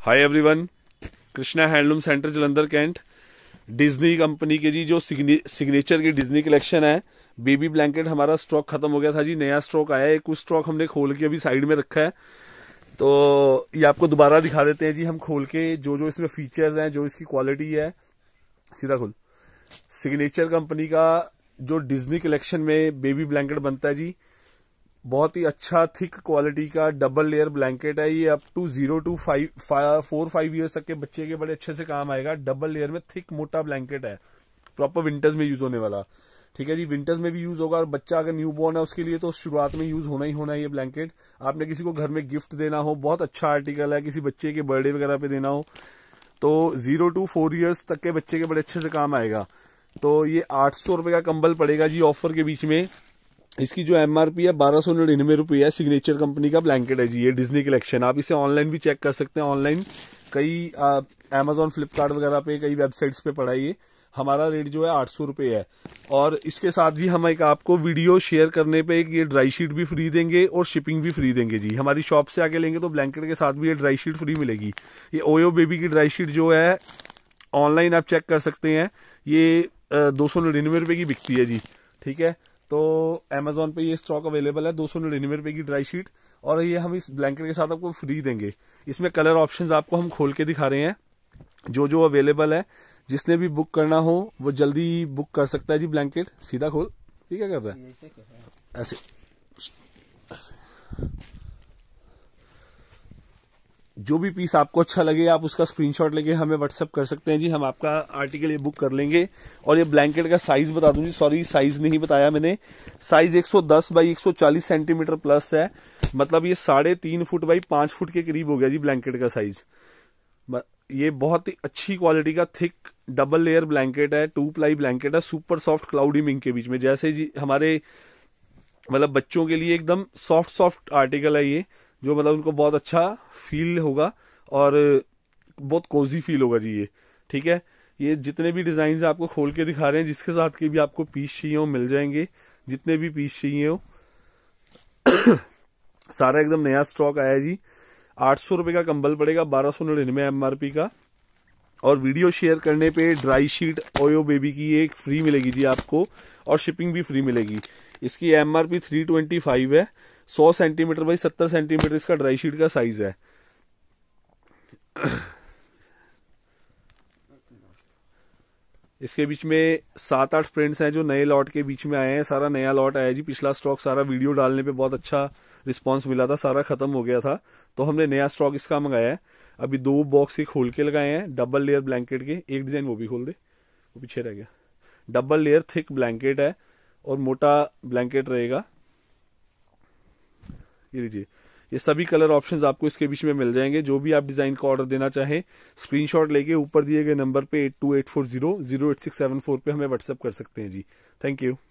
हाय everyone Krishna handloom centre Jalandhar cantt Disney company के जी जो सिग्नेचर की डिज्नी कलेक्शन है बेबी ब्लैंकेट हमारा स्टॉक ख़त्म हो गया था जी नया स्टॉक आया है कुछ स्टॉक हमने खोल के अभी साइड में रखा है तो ये आपको दोबारा दिखा देते हैं जी हम खोल के जो जो इसमें फीचर्स हैं जो इसकी क्वालिटी है सीधा खोल सिग्नेचर कंपनी का जो डिज्नी कलेक्शन में बेबी ब्लैंकेट बनता है जी बहुत ही अच्छा थिक क्वालिटी का डबल लेयर ब्लैंकेट है ये up to zero to five four five years तक के बच्चे के बड़े अच्छे से काम आएगा डबल लेयर में थिक मोटा ब्लैंकेट है प्रॉपर विंटर्स में यूज होने वाला ठीक है जी विंटर्स में भी यूज होगा और बच्चा अगर न्यू बॉर्न है उसके लिए तो शुरुआत में यूज होना ही होना है ये ब्लैंकेट आपने किसी को घर में गिफ्ट देना हो बहुत अच्छा आर्टिकल है किसी बच्चे के बर्थडे वगैरह पे देना हो तो जीरो टू फोर ईयर्स तक के बच्चे के बड़े अच्छे से काम आएगा तो ये आठ सौ रुपये का कंबल पड़ेगा जी ऑफर के बीच में इसकी जो एम आर पी है बारह सौ निन्यानवे रुपये है सिग्नेचर कंपनी का ब्लैंकेट है जी ये डिज्नी कलेक्शन आप इसे ऑनलाइन भी चेक कर सकते हैं ऑनलाइन कई अमेजोन फ्लिपकार्ट वगैरह पे कई वेबसाइट्स पे पड़ा ये हमारा रेट जो है आठ सौ रुपये है और इसके साथ जी हम एक आपको वीडियो शेयर करने पे एक ये ड्राई शीट भी फ्री देंगे और शिपिंग भी फ्री देंगे जी हमारी शॉप से आके लेंगे तो ब्लैंकेट के साथ भी ये ड्राई शीट फ्री मिलेगी ये ओयो बेबी की ड्राई शीट जो है ऑनलाइन आप चेक कर सकते हैं ये दो सौ रुपये की बिकती है जी ठीक है तो अमेजोन पे ये स्टॉक अवेलेबल है दो सौ निन्यानवे रुपए की ड्राई शीट और ये हम इस ब्लैंकेट के साथ आपको फ्री देंगे इसमें कलर ऑप्शंस आपको हम खोल के दिखा रहे हैं जो जो अवेलेबल है जिसने भी बुक करना हो वो जल्दी बुक कर सकता है जी ब्लैंकेट सीधा खोल ठीक है कर रहा है ऐसे ऐसे जो भी पीस आपको अच्छा लगे आप उसका स्क्रीनशॉट लेके हमें व्हाट्सअप कर सकते हैं जी हम आपका आर्टिकल ये बुक कर लेंगे और ये ब्लैंकेट का साइज बता दूंगी जी सॉरी साइज नहीं बताया मैंने साइज 110 बाई एक सेंटीमीटर प्लस है मतलब ये साढ़े तीन फुट बाई पांच फुट के करीब हो गया जी ब्लैंकेट का साइज ये बहुत ही अच्छी क्वालिटी का थिक डबल लेयर ब्लैंकेट है टू प्लाई ब्लैंकेट है सुपर सॉफ्ट क्लाउडी मिंग के बीच में जैसे जी हमारे मतलब बच्चों के लिए एकदम सॉफ्ट सॉफ्ट आर्टिकल है ये जो मतलब उनको बहुत अच्छा फील होगा और बहुत कोजी फील होगा जी ये ठीक है ये जितने भी डिज़ाइन आपको खोल के दिखा रहे हैं जिसके साथ के भी आपको पीस चाहिए हो मिल जाएंगे जितने भी पीस चाहिए हो सारा एकदम नया स्टॉक आया जी आठ सौ रुपए का कंबल पड़ेगा बारह सौ निन्यानवे एम आर पी का और वीडियो शेयर करने पे ड्राई शीट ओयो बेबी की एक फ्री मिलेगी जी आपको और शिपिंग भी फ्री मिलेगी इसकी M R P three twenty five है सौ सेंटीमीटर बाई सत्तर सेंटीमीटर इसका ड्राई शीट का साइज है इसके बीच में सात आठ प्रिंट्स हैं जो नए लॉट के बीच में आए हैं सारा नया लॉट आया जी पिछला स्टॉक सारा वीडियो डालने पे बहुत अच्छा रिस्पांस मिला था सारा खत्म हो गया था तो हमने नया स्टॉक इसका मंगाया है अभी दो बॉक्स ही खोल के लगाए हैं डबल लेयर ब्लैंकेट के एक डिजाइन वो भी खोल दे वो पीछे रह गया डबल लेयर थिक ब्लैंकेट है और मोटा ब्लैंकेट रहेगा ये लीजिए ये सभी कलर ऑप्शंस आपको इसके बीच में मिल जाएंगे जो भी आप डिजाइन का ऑर्डर देना चाहें स्क्रीनशॉट लेके ऊपर दिए गए नंबर पे eight two eight four zero zero eight six seven four पे हमें व्हाट्सअप कर सकते हैं जी थैंक यू